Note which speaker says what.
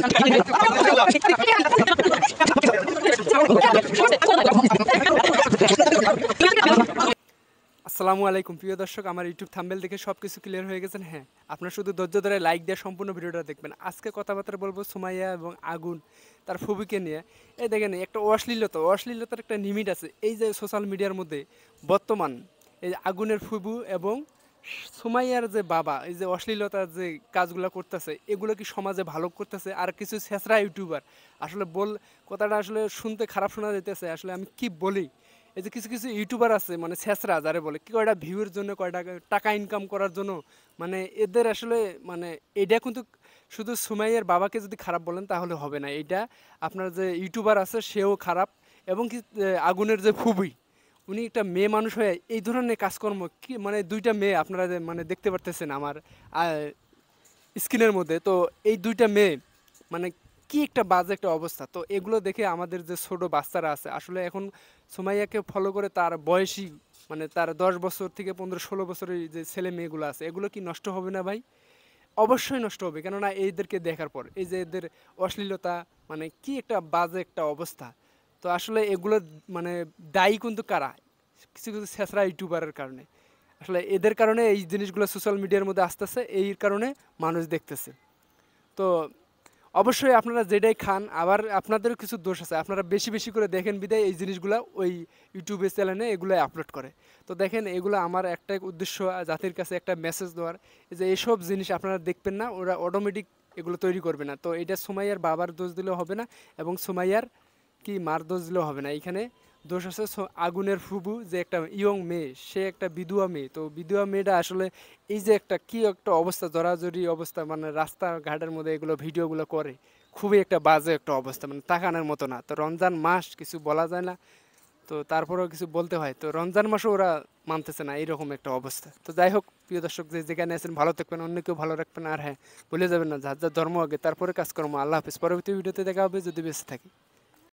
Speaker 1: আসসালামু আলাইকুম প্রিয় দর্শক আমার ইউটিউব থাম্বেল দেখে সব কিছু ক্লিয়ার হয়ে গেছেন হ্যাঁ আপনার শুধু ধৈর্য ধরে লাইক দিয়ে সম্পূর্ণ ভিডিওটা দেখবেন আজকে কথাবার্তা বলবো সোমাইয়া এবং আগুন তার ফুবিকে নিয়ে এই দেখেন একটা অশ্লীলতা অশ্লীলতার একটা লিমিট আছে এই যে সোশ্যাল মিডিয়ার মধ্যে বর্তমান এই আগুনের ফুবু এবং সুমাইয়ার যে বাবা এই যে অশ্লীলতার যে কাজগুলো করতেছে এগুলো কি সমাজে ভালো করতেছে আর কিছু ছেঁচড়া ইউটিউবার আসলে বল কথাটা আসলে শুনতে খারাপ শোনা যেতেছে আসলে আমি কি বলি এই যে কিছু কিছু ইউটিউবার আছে মানে ছেঁচড়া যারে বলে কি কয়টা ভিউর জন্য কয়টা টাকা ইনকাম করার জন্য মানে এদের আসলে মানে এটা কিন্তু শুধু সুমাইয়ার বাবাকে যদি খারাপ বলেন তাহলে হবে না এটা আপনার যে ইউটিউবার আছে সেও খারাপ এবং কি আগুনের যে খুবই উনি একটা মেয়ে মানুষ হয়ে এই ধরনের কাজকর্ম কি মানে দুইটা মেয়ে আপনারা মানে দেখতে পারতেছেন আমার স্ক্রিনের মধ্যে তো এই দুইটা মেয়ে মানে কি একটা বাজে একটা অবস্থা তো এগুলো দেখে আমাদের যে ছোট বাচ্চারা আছে আসলে এখন সোমাইয়াকে ফলো করে তার বয়সী মানে তার দশ বছর থেকে পনেরো ষোলো বছরের যে ছেলে মেয়েগুলো আছে এগুলো কি নষ্ট হবে না ভাই অবশ্যই নষ্ট হবে কেননা এদেরকে দেখার পর এই যে এদের অশ্লীলতা মানে কি একটা বাজে একটা অবস্থা তো আসলে এগুলোর মানে দায়ী কিন্তু কারা কিছু কিছু ছেঁচড়া ইউটিউবারের কারণে আসলে এদের কারণে এই জিনিসগুলো সোশ্যাল মিডিয়ার মধ্যে আসতেছে এই কারণে মানুষ দেখতেছে তো অবশ্যই আপনারা যেটাই খান আবার আপনাদেরও কিছু দোষ আছে আপনারা বেশি বেশি করে দেখেন বিদায় এই জিনিসগুলো ওই ইউটিউবে চ্যানেলে এগুলো আপলোড করে তো দেখেন এগুলো আমার একটা উদ্দেশ্য জাতির কাছে একটা মেসেজ দেওয়ার যে এসব জিনিস আপনারা দেখবেন না ওরা অটোমেটিক এগুলো তৈরি করবে না তো এটা সোমাইয়ার বাবার দোষ দিলেও হবে না এবং সোমাইয়ার কি মার দিলেও হবে না এখানে দোষ আছে আগুনের ফুবু যে একটা ইয়ং মেয়ে সে একটা বিধুয়া মেয়ে তো বিধুয়া মেয়েটা আসলে এই যে একটা কি একটা অবস্থা জরাজরি অবস্থা মানে রাস্তাঘাটের মধ্যে এগুলো ভিডিওগুলো করে খুবই একটা বাজে একটা অবস্থা মানে তাকানোর মতো না তো রমজান মাস কিছু বলা যায় না তো তারপরেও কিছু বলতে হয় তো রমজান মাসও ওরা মানতেছে না এইরকম একটা অবস্থা তো যাই হোক প্রিয় দর্শক যে যেখানে আছেন ভালো থাকবেন অন্য কেউ ভালো রাখবেন আর হ্যাঁ বলে যাবেন না যার যার ধর্ম আগে তারপরে কাজকর্ম আল্লাহ হাফিজ পরবর্তী ভিডিওতে দেখা হবে যদি বেঁচে থাকি